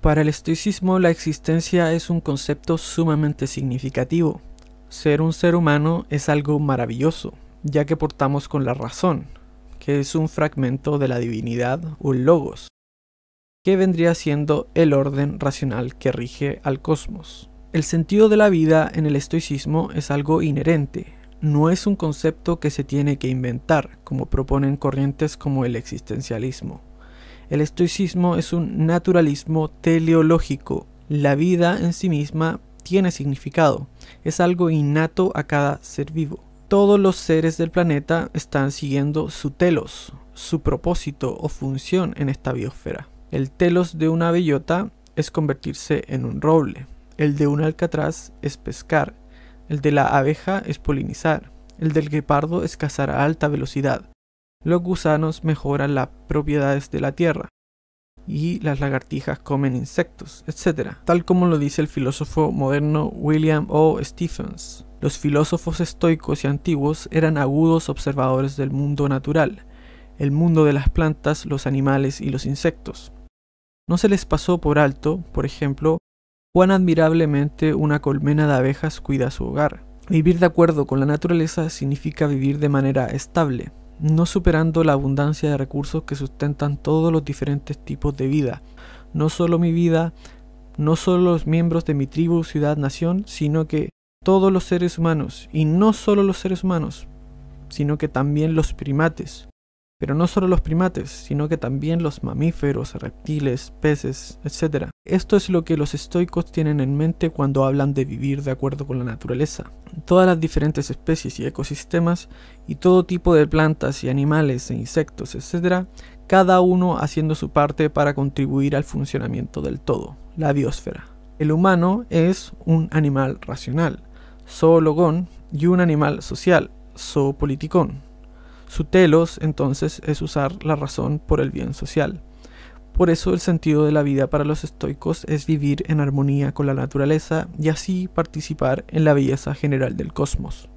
Para el estoicismo la existencia es un concepto sumamente significativo. Ser un ser humano es algo maravilloso, ya que portamos con la razón, que es un fragmento de la divinidad, un logos, que vendría siendo el orden racional que rige al cosmos. El sentido de la vida en el estoicismo es algo inherente, no es un concepto que se tiene que inventar, como proponen corrientes como el existencialismo. El estoicismo es un naturalismo teleológico. La vida en sí misma tiene significado, es algo innato a cada ser vivo. Todos los seres del planeta están siguiendo su telos, su propósito o función en esta biosfera. El telos de una bellota es convertirse en un roble, el de un alcatraz es pescar, el de la abeja es polinizar, el del guepardo es cazar a alta velocidad, los gusanos mejoran las propiedades de la tierra y las lagartijas comen insectos, etc., tal como lo dice el filósofo moderno William O. Stephens. Los filósofos estoicos y antiguos eran agudos observadores del mundo natural, el mundo de las plantas, los animales y los insectos. No se les pasó por alto, por ejemplo, cuán admirablemente una colmena de abejas cuida su hogar. Vivir de acuerdo con la naturaleza significa vivir de manera estable, no superando la abundancia de recursos que sustentan todos los diferentes tipos de vida. No solo mi vida, no solo los miembros de mi tribu, ciudad, nación, sino que todos los seres humanos, y no solo los seres humanos, sino que también los primates, pero no solo los primates, sino que también los mamíferos, reptiles, peces, etc. Esto es lo que los estoicos tienen en mente cuando hablan de vivir de acuerdo con la naturaleza. Todas las diferentes especies y ecosistemas, y todo tipo de plantas y animales e insectos, etc., cada uno haciendo su parte para contribuir al funcionamiento del todo, la biosfera. El humano es un animal racional, zoologón, y un animal social, zoopoliticón su telos, entonces, es usar la razón por el bien social. Por eso el sentido de la vida para los estoicos es vivir en armonía con la naturaleza y así participar en la belleza general del cosmos.